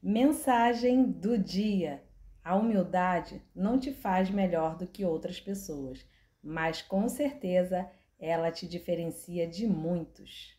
Mensagem do dia: A humildade não te faz melhor do que outras pessoas, mas com certeza ela te diferencia de muitos.